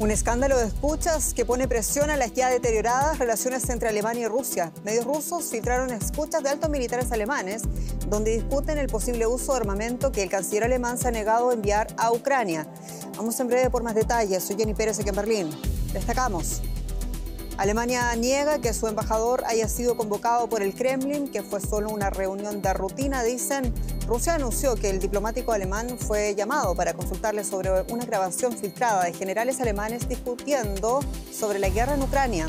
Un escándalo de escuchas que pone presión a las ya deterioradas relaciones entre Alemania y Rusia. Medios rusos filtraron escuchas de altos militares alemanes donde discuten el posible uso de armamento que el canciller alemán se ha negado a enviar a Ucrania. Vamos en breve por más detalles. Soy Jenny Pérez aquí en Berlín. Destacamos. Alemania niega que su embajador haya sido convocado por el Kremlin, que fue solo una reunión de rutina, dicen. Rusia anunció que el diplomático alemán fue llamado para consultarle sobre una grabación filtrada de generales alemanes discutiendo sobre la guerra en Ucrania.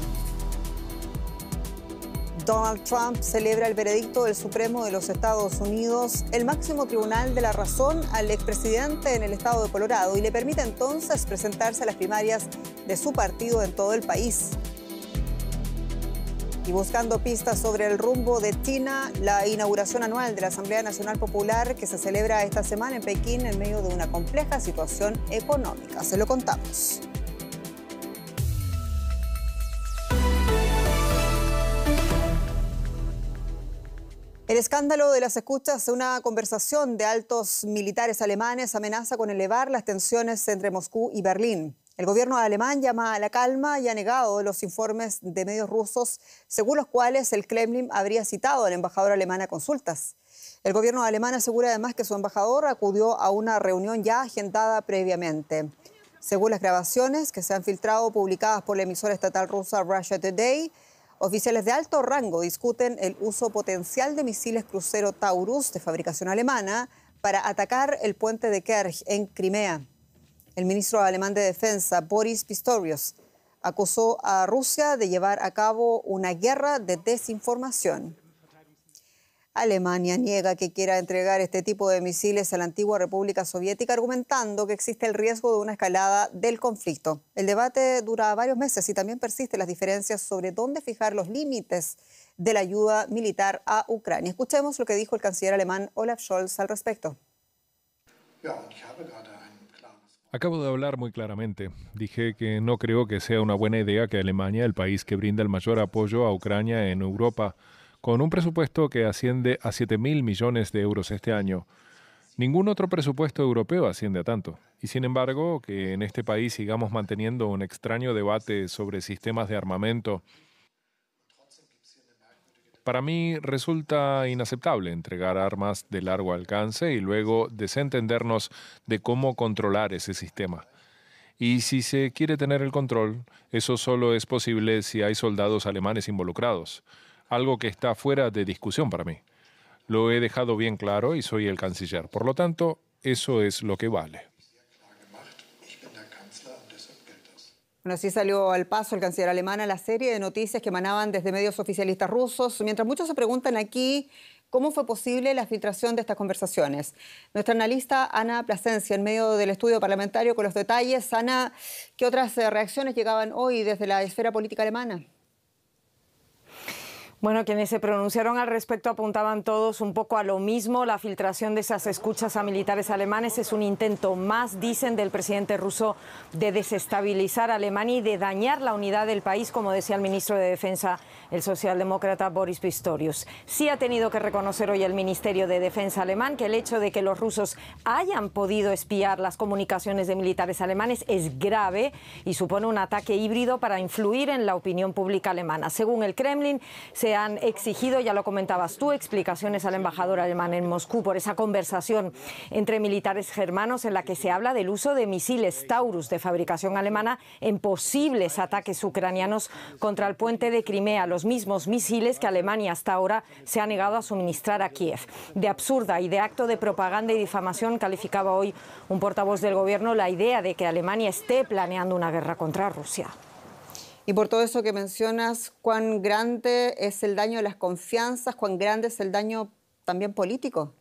Donald Trump celebra el veredicto del Supremo de los Estados Unidos, el máximo tribunal de la razón al expresidente en el estado de Colorado y le permite entonces presentarse a las primarias de su partido en todo el país. Y buscando pistas sobre el rumbo de China, la inauguración anual de la Asamblea Nacional Popular que se celebra esta semana en Pekín en medio de una compleja situación económica. Se lo contamos. El escándalo de las escuchas de una conversación de altos militares alemanes amenaza con elevar las tensiones entre Moscú y Berlín. El gobierno alemán llama a la calma y ha negado los informes de medios rusos según los cuales el Kremlin habría citado al embajador alemán a consultas. El gobierno alemán asegura además que su embajador acudió a una reunión ya agendada previamente. Según las grabaciones que se han filtrado publicadas por la emisora estatal rusa Russia Today, oficiales de alto rango discuten el uso potencial de misiles crucero Taurus de fabricación alemana para atacar el puente de Kerch en Crimea. El ministro alemán de Defensa, Boris Pistorius, acusó a Rusia de llevar a cabo una guerra de desinformación. Alemania niega que quiera entregar este tipo de misiles a la antigua República Soviética, argumentando que existe el riesgo de una escalada del conflicto. El debate dura varios meses y también persisten las diferencias sobre dónde fijar los límites de la ayuda militar a Ucrania. Escuchemos lo que dijo el canciller alemán Olaf Scholz al respecto. Acabo de hablar muy claramente. Dije que no creo que sea una buena idea que Alemania, el país que brinda el mayor apoyo a Ucrania en Europa, con un presupuesto que asciende a 7 mil millones de euros este año, ningún otro presupuesto europeo asciende a tanto. Y sin embargo, que en este país sigamos manteniendo un extraño debate sobre sistemas de armamento para mí resulta inaceptable entregar armas de largo alcance y luego desentendernos de cómo controlar ese sistema. Y si se quiere tener el control, eso solo es posible si hay soldados alemanes involucrados, algo que está fuera de discusión para mí. Lo he dejado bien claro y soy el canciller. Por lo tanto, eso es lo que vale. Bueno, así salió al paso el canciller alemán a la serie de noticias que emanaban desde medios oficialistas rusos, mientras muchos se preguntan aquí cómo fue posible la filtración de estas conversaciones. Nuestra analista Ana Plasencia, en medio del estudio parlamentario, con los detalles. Ana, ¿qué otras eh, reacciones llegaban hoy desde la esfera política alemana? Bueno, quienes se pronunciaron al respecto apuntaban todos un poco a lo mismo. La filtración de esas escuchas a militares alemanes es un intento más, dicen, del presidente ruso de desestabilizar Alemania y de dañar la unidad del país, como decía el ministro de Defensa, el socialdemócrata Boris Pistorius. Sí ha tenido que reconocer hoy el Ministerio de Defensa alemán que el hecho de que los rusos hayan podido espiar las comunicaciones de militares alemanes es grave y supone un ataque híbrido para influir en la opinión pública alemana. Según el Kremlin, se se han exigido, ya lo comentabas tú, explicaciones al embajador alemán en Moscú por esa conversación entre militares germanos en la que se habla del uso de misiles Taurus de fabricación alemana en posibles ataques ucranianos contra el puente de Crimea, los mismos misiles que Alemania hasta ahora se ha negado a suministrar a Kiev. De absurda y de acto de propaganda y difamación calificaba hoy un portavoz del gobierno la idea de que Alemania esté planeando una guerra contra Rusia. Y por todo eso que mencionas, cuán grande es el daño de las confianzas, cuán grande es el daño también político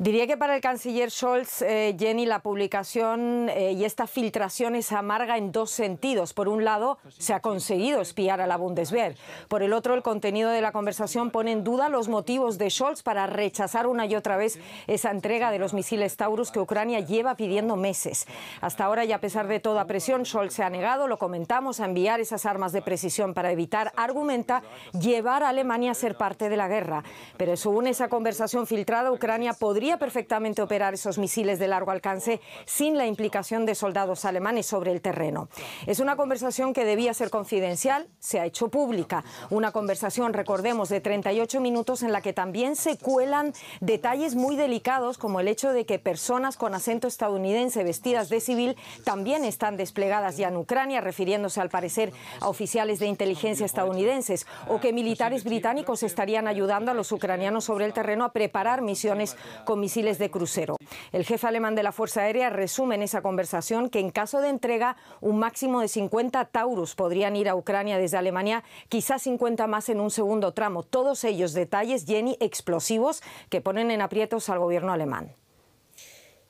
Diría que para el canciller Scholz, eh, Jenny, la publicación eh, y esta filtración es amarga en dos sentidos. Por un lado, se ha conseguido espiar a la Bundeswehr. Por el otro, el contenido de la conversación pone en duda los motivos de Scholz para rechazar una y otra vez esa entrega de los misiles Taurus que Ucrania lleva pidiendo meses. Hasta ahora, y a pesar de toda presión, Scholz se ha negado, lo comentamos, a enviar esas armas de precisión para evitar, argumenta, llevar a Alemania a ser parte de la guerra. Pero según esa conversación filtrada, Ucrania podría perfectamente operar esos misiles de largo alcance sin la implicación de soldados alemanes sobre el terreno. Es una conversación que debía ser confidencial, se ha hecho pública. Una conversación, recordemos, de 38 minutos en la que también se cuelan detalles muy delicados como el hecho de que personas con acento estadounidense vestidas de civil también están desplegadas ya en Ucrania, refiriéndose al parecer a oficiales de inteligencia estadounidenses, o que militares británicos estarían ayudando a los ucranianos sobre el terreno a preparar misiones con misiles de crucero. El jefe alemán de la Fuerza Aérea resume en esa conversación que en caso de entrega un máximo de 50 Taurus podrían ir a Ucrania desde Alemania, quizás 50 más en un segundo tramo. Todos ellos detalles, Jenny, explosivos que ponen en aprietos al gobierno alemán.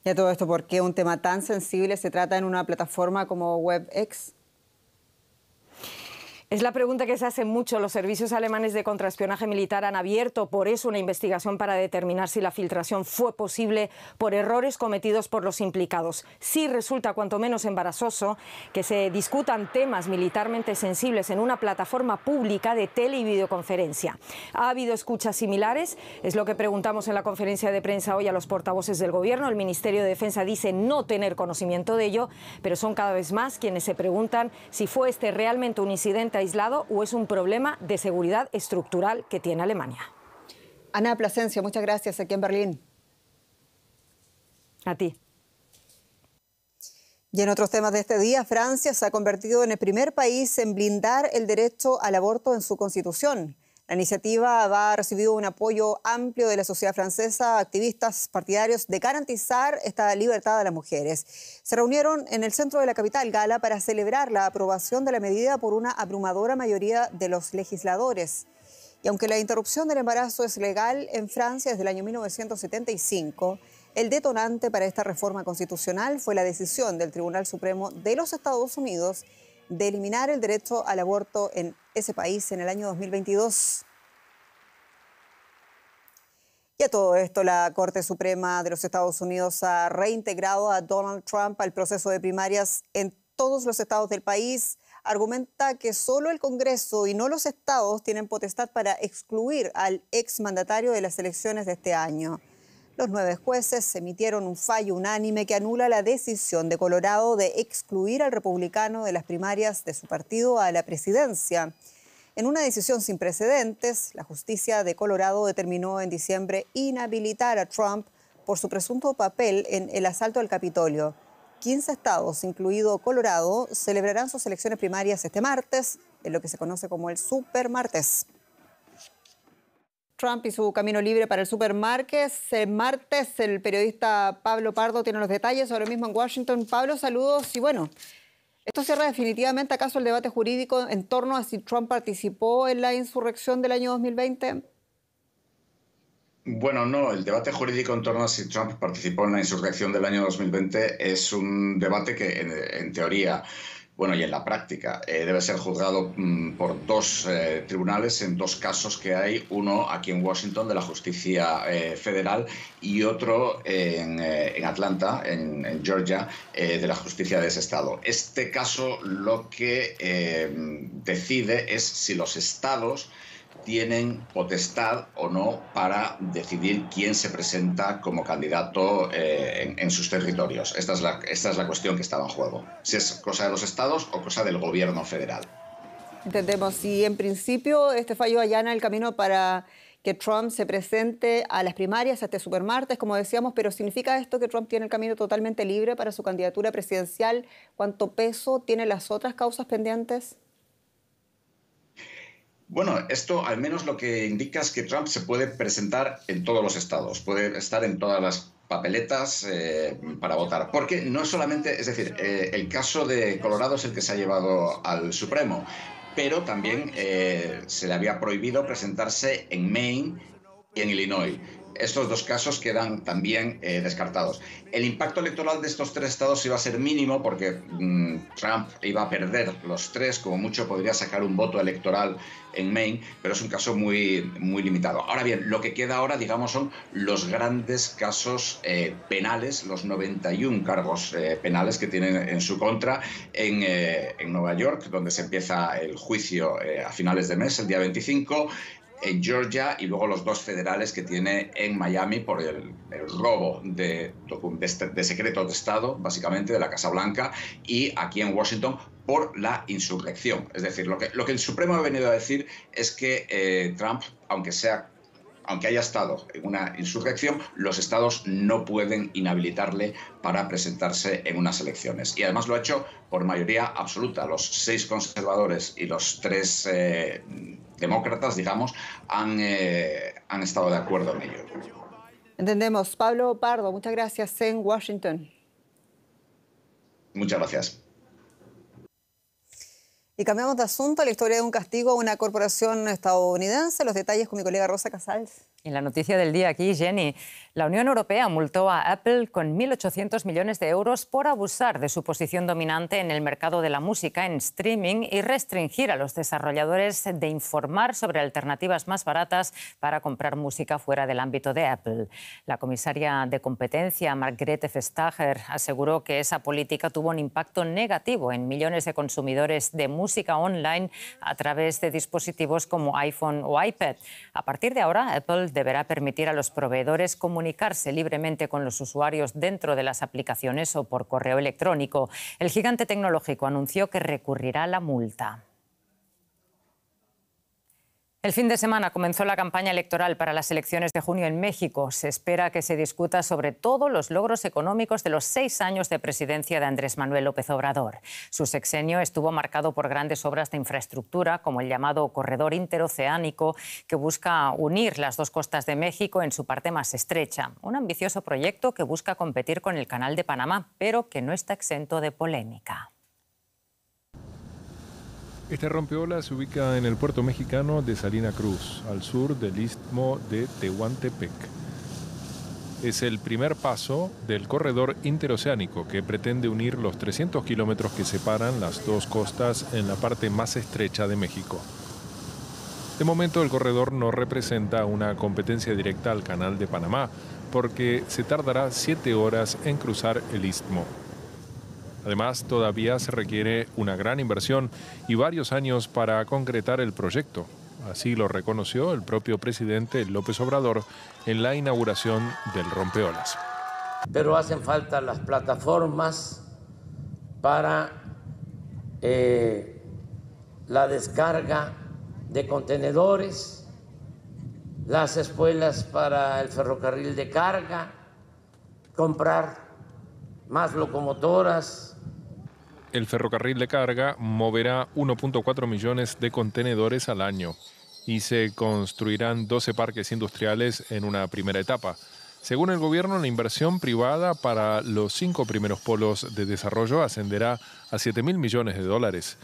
Ya todo esto, ¿por qué un tema tan sensible se trata en una plataforma como WebEx? Es la pregunta que se hace mucho. Los servicios alemanes de contraespionaje militar han abierto por eso una investigación para determinar si la filtración fue posible por errores cometidos por los implicados. Sí resulta cuanto menos embarazoso que se discutan temas militarmente sensibles en una plataforma pública de tele y videoconferencia. ¿Ha habido escuchas similares? Es lo que preguntamos en la conferencia de prensa hoy a los portavoces del Gobierno. El Ministerio de Defensa dice no tener conocimiento de ello, pero son cada vez más quienes se preguntan si fue este realmente un incidente aislado o es un problema de seguridad estructural que tiene Alemania. Ana Plasencia, muchas gracias aquí en Berlín. A ti. Y en otros temas de este día, Francia se ha convertido en el primer país en blindar el derecho al aborto en su constitución. La iniciativa ha recibido un apoyo amplio de la sociedad francesa, activistas partidarios de garantizar esta libertad a las mujeres. Se reunieron en el centro de la capital gala para celebrar la aprobación de la medida por una abrumadora mayoría de los legisladores. Y aunque la interrupción del embarazo es legal en Francia desde el año 1975, el detonante para esta reforma constitucional fue la decisión del Tribunal Supremo de los Estados Unidos de eliminar el derecho al aborto en ese país en el año 2022. Y a todo esto, la Corte Suprema de los Estados Unidos ha reintegrado a Donald Trump al proceso de primarias en todos los estados del país. Argumenta que solo el Congreso y no los estados tienen potestad para excluir al exmandatario de las elecciones de este año. Los nueve jueces emitieron un fallo unánime que anula la decisión de Colorado de excluir al republicano de las primarias de su partido a la presidencia. En una decisión sin precedentes, la justicia de Colorado determinó en diciembre inhabilitar a Trump por su presunto papel en el asalto al Capitolio. 15 estados, incluido Colorado, celebrarán sus elecciones primarias este martes, en lo que se conoce como el Super Martes. Trump y su camino libre para el supermarket. El eh, martes el periodista Pablo Pardo tiene los detalles ahora mismo en Washington. Pablo, saludos y bueno, ¿esto cierra definitivamente acaso el debate jurídico en torno a si Trump participó en la insurrección del año 2020? Bueno, no, el debate jurídico en torno a si Trump participó en la insurrección del año 2020 es un debate que, en teoría, bueno, y en la práctica eh, debe ser juzgado mm, por dos eh, tribunales en dos casos que hay, uno aquí en Washington de la justicia eh, federal y otro en, Atlanta, en Georgia, de la justicia de ese estado. Este caso lo que decide es si los estados tienen potestad o no para decidir quién se presenta como candidato eh, en, sus territorios. Esta es, la, esta es la cuestión que estaba en juego. Si es cosa de los estados o cosa del gobierno federal. Entendemos. Si en principio este fallo allana el camino para que Trump se presente a las primarias este supermartes, como decíamos, pero ¿significa esto que Trump tiene el camino totalmente libre para su candidatura presidencial? ¿Cuánto peso tienen las otras causas pendientes? Bueno, esto al menos lo que indica es que Trump se puede presentar en todos los estados, puede estar en todas las papeletas eh, para votar. Porque no solamente, es decir, eh, el caso de Colorado es el que se ha llevado al Supremo, pero también eh, se le había prohibido presentarse en Maine y en Illinois estos dos casos quedan también eh, descartados. El impacto electoral de estos tres estados iba a ser mínimo porque mm, Trump iba a perder los tres, como mucho podría sacar un voto electoral en Maine, pero es un caso muy, muy limitado. Ahora bien, lo que queda ahora, digamos, son los grandes casos eh, penales, los 91 cargos eh, penales que tienen en su contra en, en, Nueva York, donde se empieza el juicio a finales de mes, el día 25 en Georgia y luego los dos federales que tiene en Miami por el, robo de, de, este, de secretos de Estado, básicamente, de la Casa Blanca, y aquí en Washington por la insurrección. Es decir, lo que, lo que el Supremo ha venido a decir es que eh, Trump, aunque sea aunque haya estado en una insurrección, los estados no pueden inhabilitarle para presentarse en unas elecciones. Y además lo ha hecho por mayoría absoluta. Los seis conservadores y los tres eh, demócratas, digamos, han, eh, han estado de acuerdo en ello. Entendemos. Pablo Pardo, muchas gracias en Washington. Muchas gracias. Y cambiamos de asunto a la historia de un castigo a una corporación estadounidense. Los detalles con mi colega Rosa Casals. En la noticia del día aquí, Jenny, la Unión Europea multó a Apple con 1.800 millones de euros por abusar de su posición dominante en el mercado de la música en streaming y restringir a los desarrolladores de informar sobre alternativas más baratas para comprar música fuera del ámbito de Apple. La comisaria de competencia, Margrethe Vestager, aseguró que esa política tuvo un impacto negativo en millones de consumidores de música online a través de dispositivos como iPhone o iPad. A partir de ahora, Apple deberá permitir a los proveedores como comunicarse libremente con los usuarios dentro de las aplicaciones o por correo electrónico. El gigante tecnológico anunció que recurrirá a la multa. El fin de semana comenzó la campaña electoral para las elecciones de junio en México. Se espera que se discuta sobre todo los logros económicos de los seis años de presidencia de Andrés Manuel López Obrador. Su sexenio estuvo marcado por grandes obras de infraestructura, como el llamado Corredor Interoceánico, que busca unir las dos costas de México en su parte más estrecha. Un ambicioso proyecto que busca competir con el Canal de Panamá, pero que no está exento de polémica. Este rompeola se ubica en el puerto mexicano de Salina Cruz, al sur del istmo de Tehuantepec. Es el primer paso del corredor interoceánico que pretende unir los 300 kilómetros que separan las dos costas en la parte más estrecha de México. De momento el corredor no representa una competencia directa al canal de Panamá, porque se tardará siete horas en cruzar el istmo. Además, todavía se requiere una gran inversión y varios años para concretar el proyecto. Así lo reconoció el propio presidente López Obrador en la inauguración del rompeolas. Pero hacen falta las plataformas para eh, la descarga de contenedores, las espuelas para el ferrocarril de carga, comprar más locomotoras, el ferrocarril de carga moverá 1.4 millones de contenedores al año y se construirán 12 parques industriales en una primera etapa. Según el gobierno, la inversión privada para los cinco primeros polos de desarrollo ascenderá a 7 mil millones de dólares.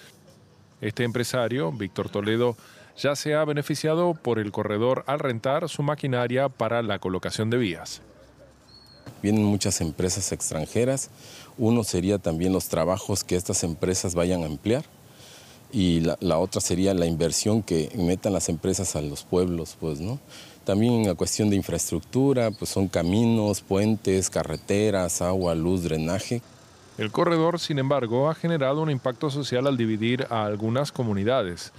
Este empresario, Víctor Toledo, ya se ha beneficiado por el corredor al rentar su maquinaria para la colocación de vías. Vienen muchas empresas extranjeras. Uno sería también los trabajos que estas empresas vayan a emplear. Y la, otra sería la inversión que metan las empresas a los pueblos, pues, ¿no? También la cuestión de infraestructura, pues son caminos, puentes, carreteras, agua, luz, drenaje. El corredor, sin embargo, ha generado un impacto social al dividir a algunas comunidades.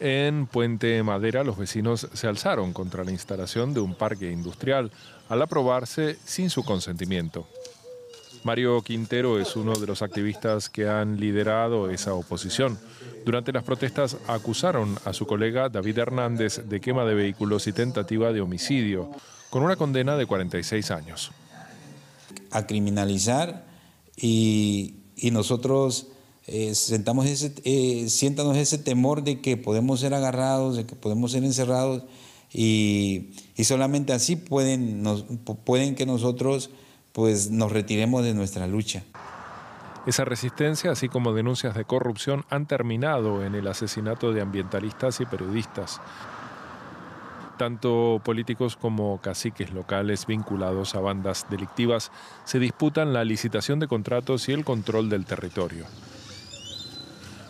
En Puente Madera los vecinos se alzaron contra la instalación de un parque industrial al aprobarse sin su consentimiento. Mario Quintero es uno de los activistas que han liderado esa oposición. Durante las protestas acusaron a su colega David Hernández de quema de vehículos y tentativa de homicidio, con una condena de 46 años. A criminalizar y, y nosotros eh, sentamos ese, eh, siéntanos ese temor de que podemos ser agarrados, de que podemos ser encerrados y, solamente así pueden, que nosotros pues, nos retiremos de nuestra lucha. Esa resistencia, así como denuncias de corrupción, han terminado en el asesinato de ambientalistas y periodistas, tanto políticos como caciques locales vinculados a bandas delictivas se disputan la licitación de contratos y el control del territorio.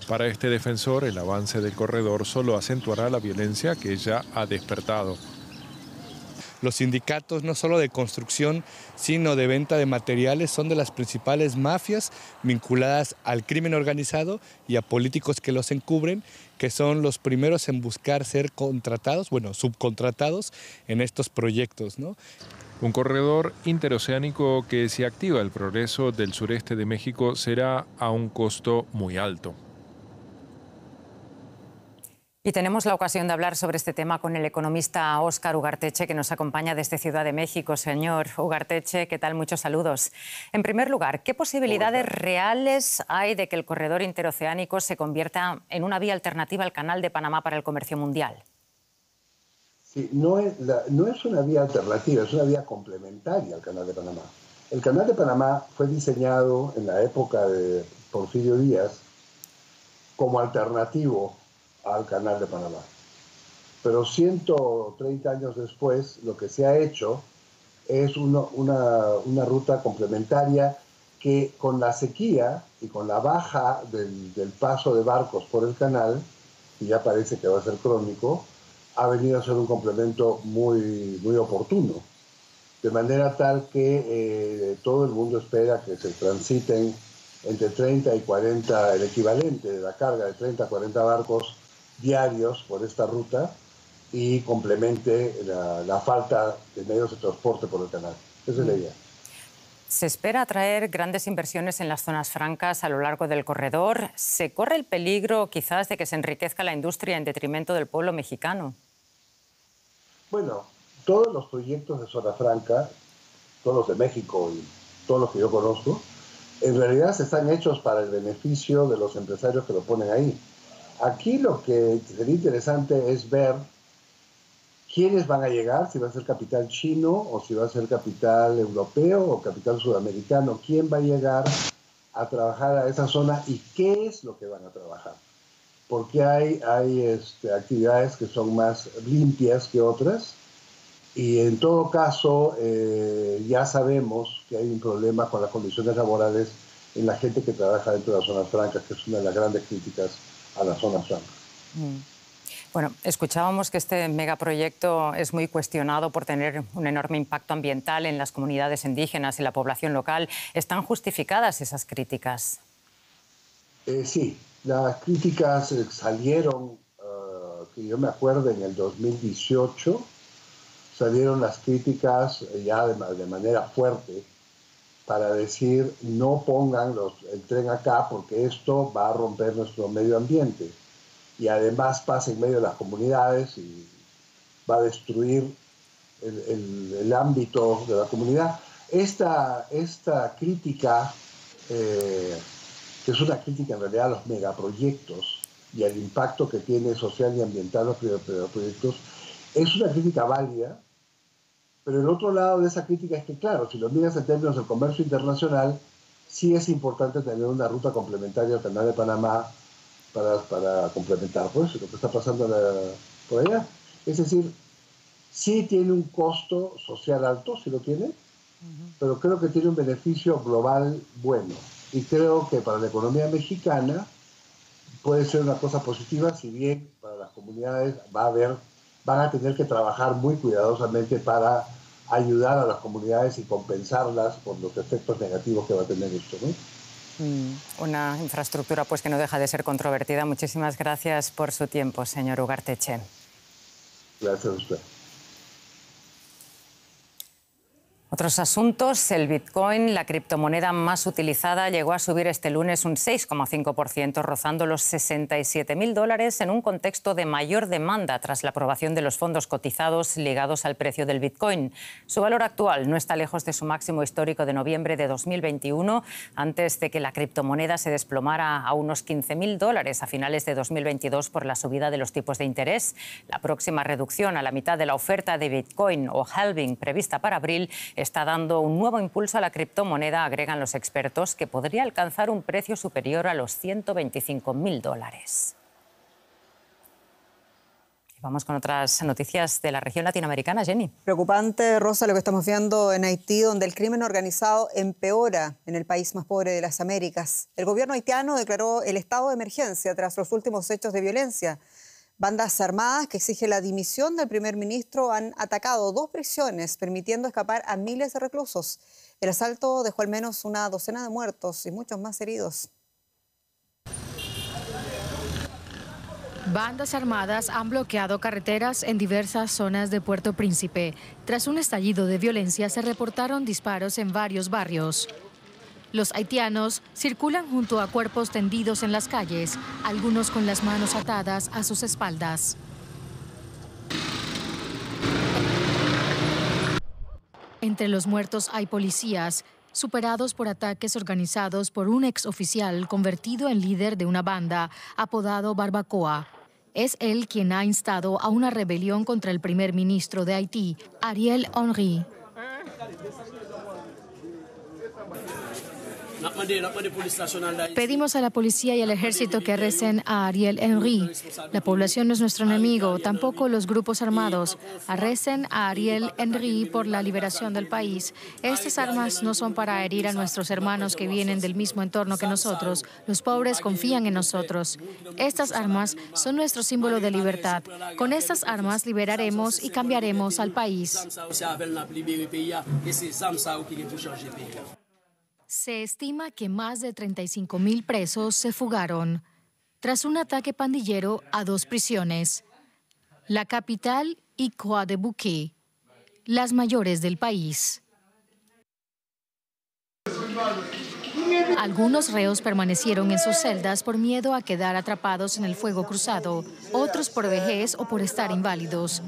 Para este defensor, el avance del corredor solo acentuará la violencia que ya ha despertado. Los sindicatos no solo de construcción, sino de venta de materiales son de las principales mafias vinculadas al crimen organizado y a políticos que los encubren, que son los primeros en buscar ser contratados, bueno, subcontratados en estos proyectos. Un corredor interoceánico que si activa el progreso del sureste de México será a un costo muy alto. Y tenemos la ocasión de hablar sobre este tema con el economista Óscar Ugarteche, que nos acompaña desde Ciudad de México. Señor Ugarteche, ¿qué tal? Muchos saludos. En primer lugar, ¿qué posibilidades reales hay de que el corredor interoceánico se convierta en una vía alternativa al canal de Panamá para el comercio mundial? Sí, no no es una vía alternativa, es una vía complementaria al canal de Panamá. El canal de Panamá fue diseñado en la época de Porfirio Díaz como alternativo al canal de Panamá. Pero 130 años después, lo que se ha hecho es una, una, ruta complementaria que con la sequía y con la baja del, del paso de barcos por el canal, y ya parece que va a ser crónico, ha venido a ser un complemento muy, muy oportuno. De manera tal que eh, todo el mundo espera que se transiten entre 30 y 40, el equivalente de la carga de 30 a 40 barcos diarios por esta ruta y complemente la, falta de medios de transporte por el canal. Esa es la mm. idea. Se espera atraer grandes inversiones en las zonas francas a lo largo del corredor. ¿Se corre el peligro quizás de que se enriquezca la industria en detrimento del pueblo mexicano? Bueno, todos los proyectos de zona franca, todos los de México y todos los que yo conozco, en realidad se están hechos para el beneficio de los empresarios que lo ponen ahí. Aquí lo que sería interesante es ver quiénes van a llegar, si va a ser capital chino o si va a ser capital europeo o capital sudamericano, quién va a llegar a trabajar a esa zona y qué es lo que van a trabajar. Porque hay, hay este, actividades que son más limpias que otras y en todo caso eh, ya sabemos que hay un problema con las condiciones laborales en la gente que trabaja dentro de las zonas francas, que es una de las grandes críticas a la zona mm. Bueno, escuchábamos que este megaproyecto es muy cuestionado por tener un enorme impacto ambiental en las comunidades indígenas y la población local. ¿Están justificadas esas críticas? Eh, sí, las críticas eh, salieron, eh, que yo me acuerdo, en el 2018, salieron las críticas ya de manera fuerte para decir no pongan los, el tren acá porque esto va a romper nuestro medio ambiente y además pasa en medio de las comunidades y va a destruir el, ámbito de la comunidad. Esta, esta crítica, eh, que es una crítica en realidad a los megaproyectos y al impacto que tiene social y ambiental los megaproyectos, es una crítica válida, pero el otro lado de esa crítica es que, claro, si lo miras en términos del comercio internacional, sí es importante tener una ruta complementaria al canal de Panamá para, complementar pues, lo que está pasando por allá. Es decir, sí tiene un costo social alto, si lo tiene, pero creo que tiene un beneficio global bueno. Y creo que para la economía mexicana puede ser una cosa positiva, si bien para las comunidades va a haber van a tener que trabajar muy cuidadosamente para ayudar a las comunidades y compensarlas por los efectos negativos que va a tener esto. Mm, una infraestructura pues, que no deja de ser controvertida. Muchísimas gracias por su tiempo, señor Ugarteche. Gracias a usted. Otros asuntos, el Bitcoin, la criptomoneda más utilizada, llegó a subir este lunes un 6,5%, rozando los 67.000 dólares en un contexto de mayor demanda tras la aprobación de los fondos cotizados ligados al precio del Bitcoin. Su valor actual no está lejos de su máximo histórico de noviembre de 2021, antes de que la criptomoneda se desplomara a unos 15.000 dólares a finales de 2022 por la subida de los tipos de interés. La próxima reducción a la mitad de la oferta de Bitcoin o halving prevista para abril está dando un nuevo impulso a la criptomoneda, agregan los expertos, que podría alcanzar un precio superior a los 125.000 dólares. Vamos con otras noticias de la región latinoamericana, Jenny. Preocupante, Rosa, lo que estamos viendo en Haití, donde el crimen organizado empeora en el país más pobre de las Américas. El gobierno haitiano declaró el estado de emergencia tras los últimos hechos de violencia. Bandas armadas que exigen la dimisión del primer ministro han atacado dos prisiones, permitiendo escapar a miles de reclusos. El asalto dejó al menos una docena de muertos y muchos más heridos. Bandas armadas han bloqueado carreteras en diversas zonas de Puerto Príncipe. Tras un estallido de violencia se reportaron disparos en varios barrios. Los haitianos circulan junto a cuerpos tendidos en las calles, algunos con las manos atadas a sus espaldas. Entre los muertos hay policías, superados por ataques organizados por un ex oficial convertido en líder de una banda apodado Barbacoa. Es él quien ha instado a una rebelión contra el primer ministro de Haití, Ariel Henry. Pedimos a la policía y al ejército que recen a Ariel Henry. La población no es nuestro enemigo, tampoco los grupos armados. Arrecen a Ariel Henry por la liberación del país. Estas armas no son para herir a nuestros hermanos que vienen del mismo entorno que nosotros. Los pobres confían en nosotros. Estas armas son nuestro símbolo de libertad. Con estas armas liberaremos y cambiaremos al país. Se estima que más de 35 mil presos se fugaron tras un ataque pandillero a dos prisiones, la capital y Croix de las mayores del país. Algunos reos permanecieron en sus celdas por miedo a quedar atrapados en el fuego cruzado, otros por vejez o por estar inválidos.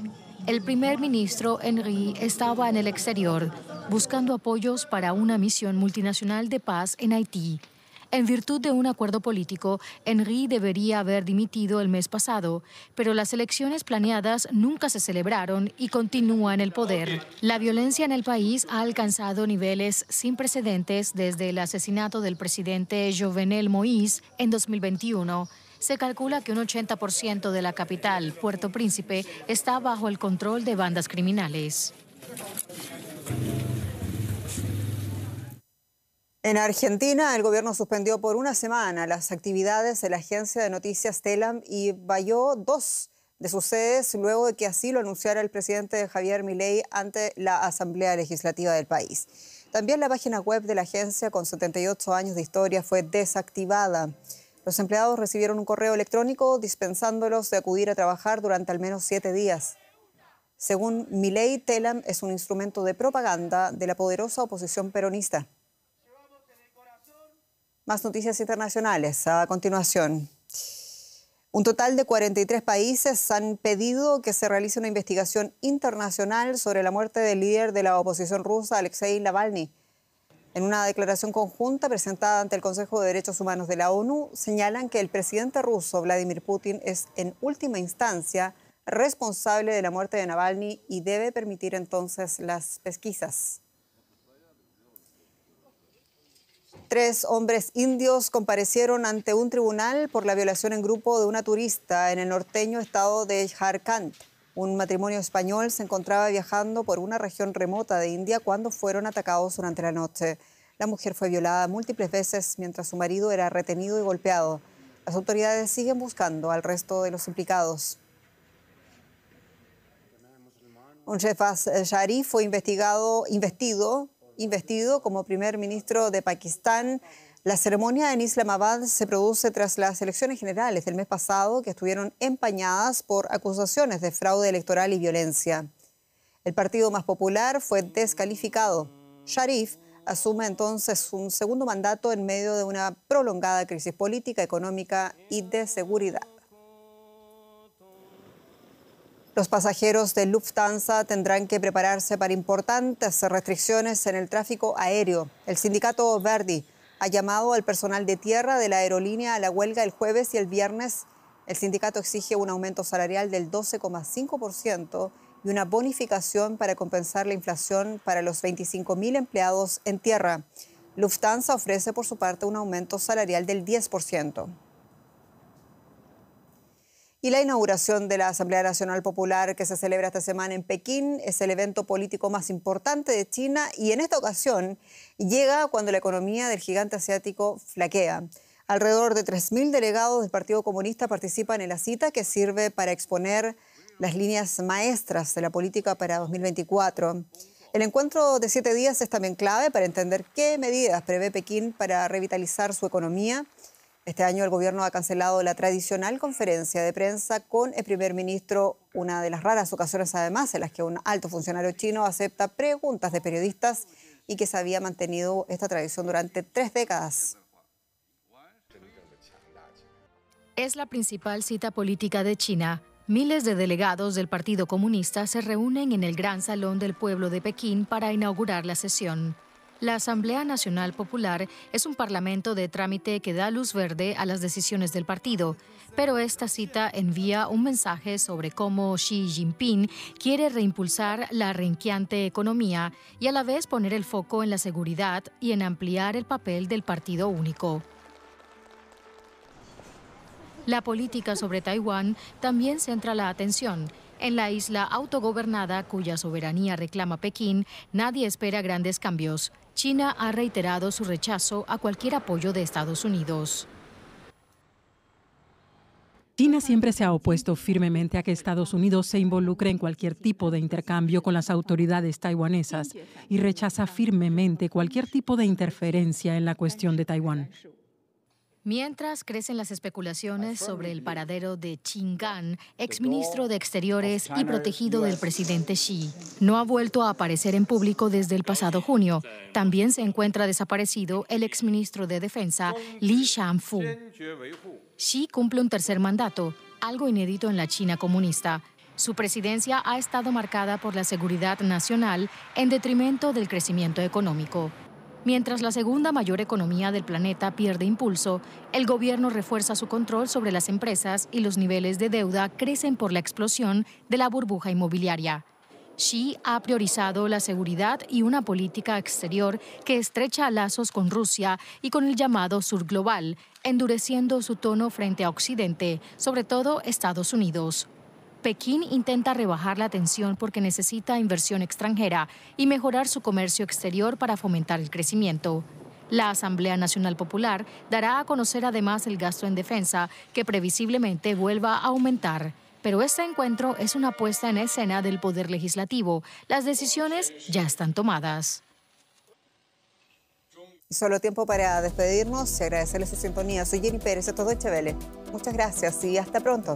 El primer ministro Henry estaba en el exterior buscando apoyos para una misión multinacional de paz en Haití. En virtud de un acuerdo político, Henry debería haber dimitido el mes pasado, pero las elecciones planeadas nunca se celebraron y continúa en el poder. La violencia en el país ha alcanzado niveles sin precedentes desde el asesinato del presidente Jovenel Moïse en 2021. Se calcula que un 80% de la capital, Puerto Príncipe, está bajo el control de bandas criminales. En Argentina, el gobierno suspendió por una semana las actividades de la agencia de noticias Telam y valló dos de sus sedes luego de que así lo anunciara el presidente Javier Milei ante la Asamblea Legislativa del país. También la página web de la agencia, con 78 años de historia, fue desactivada. Los empleados recibieron un correo electrónico dispensándolos de acudir a trabajar durante al menos siete días. Según Milei, Telam es un instrumento de propaganda de la poderosa oposición peronista. Más noticias internacionales a continuación. Un total de 43 países han pedido que se realice una investigación internacional sobre la muerte del líder de la oposición rusa, Alexei Navalny. En una declaración conjunta presentada ante el Consejo de Derechos Humanos de la ONU, señalan que el presidente ruso, Vladimir Putin, es en última instancia responsable de la muerte de Navalny y debe permitir entonces las pesquisas. Tres hombres indios comparecieron ante un tribunal por la violación en grupo de una turista en el norteño estado de Jharkhand. Un matrimonio español se encontraba viajando por una región remota de India cuando fueron atacados durante la noche. La mujer fue violada múltiples veces mientras su marido era retenido y golpeado. Las autoridades siguen buscando al resto de los implicados. Un jefaz eh, Sharif fue investigado, investido, investido como primer ministro de Pakistán. La ceremonia en Islamabad se produce tras las elecciones generales del mes pasado que estuvieron empañadas por acusaciones de fraude electoral y violencia. El partido más popular fue descalificado. Sharif asume entonces un segundo mandato en medio de una prolongada crisis política, económica y de seguridad. Los pasajeros de Lufthansa tendrán que prepararse para importantes restricciones en el tráfico aéreo. El sindicato Verdi ha llamado al personal de tierra de la aerolínea a la huelga el jueves y el viernes. El sindicato exige un aumento salarial del 12,5% y una bonificación para compensar la inflación para los 25.000 empleados en tierra. Lufthansa ofrece por su parte un aumento salarial del 10%. Y la inauguración de la Asamblea Nacional Popular que se celebra esta semana en Pekín es el evento político más importante de China y en esta ocasión llega cuando la economía del gigante asiático flaquea. Alrededor de 3.000 delegados del Partido Comunista participan en la cita que sirve para exponer las líneas maestras de la política para 2024. El encuentro de siete días es también clave para entender qué medidas prevé Pekín para revitalizar su economía este año el gobierno ha cancelado la tradicional conferencia de prensa con el primer ministro, una de las raras ocasiones además en las que un alto funcionario chino acepta preguntas de periodistas y que se había mantenido esta tradición durante tres décadas. Es la principal cita política de China. Miles de delegados del Partido Comunista se reúnen en el Gran Salón del Pueblo de Pekín para inaugurar la sesión. La Asamblea Nacional Popular es un parlamento de trámite que da luz verde a las decisiones del partido, pero esta cita envía un mensaje sobre cómo Xi Jinping quiere reimpulsar la renqueante economía y a la vez poner el foco en la seguridad y en ampliar el papel del partido único. La política sobre Taiwán también centra la atención. En la isla autogobernada, cuya soberanía reclama Pekín, nadie espera grandes cambios. China ha reiterado su rechazo a cualquier apoyo de Estados Unidos. China siempre se ha opuesto firmemente a que Estados Unidos se involucre en cualquier tipo de intercambio con las autoridades taiwanesas y rechaza firmemente cualquier tipo de interferencia en la cuestión de Taiwán. Mientras crecen las especulaciones sobre el paradero de ex exministro de Exteriores y protegido del presidente Xi, no ha vuelto a aparecer en público desde el pasado junio. También se encuentra desaparecido el exministro de Defensa, Li Shanfu. Xi cumple un tercer mandato, algo inédito en la China comunista. Su presidencia ha estado marcada por la seguridad nacional en detrimento del crecimiento económico. Mientras la segunda mayor economía del planeta pierde impulso, el gobierno refuerza su control sobre las empresas y los niveles de deuda crecen por la explosión de la burbuja inmobiliaria. Xi ha priorizado la seguridad y una política exterior que estrecha lazos con Rusia y con el llamado sur global, endureciendo su tono frente a Occidente, sobre todo Estados Unidos. Pekín intenta rebajar la tensión porque necesita inversión extranjera y mejorar su comercio exterior para fomentar el crecimiento. La Asamblea Nacional Popular dará a conocer además el gasto en defensa, que previsiblemente vuelva a aumentar. Pero este encuentro es una puesta en escena del Poder Legislativo. Las decisiones ya están tomadas. Solo tiempo para despedirnos y agradecerles su sintonía. Soy Jenny Pérez, de todo Echevele. Muchas gracias y hasta pronto.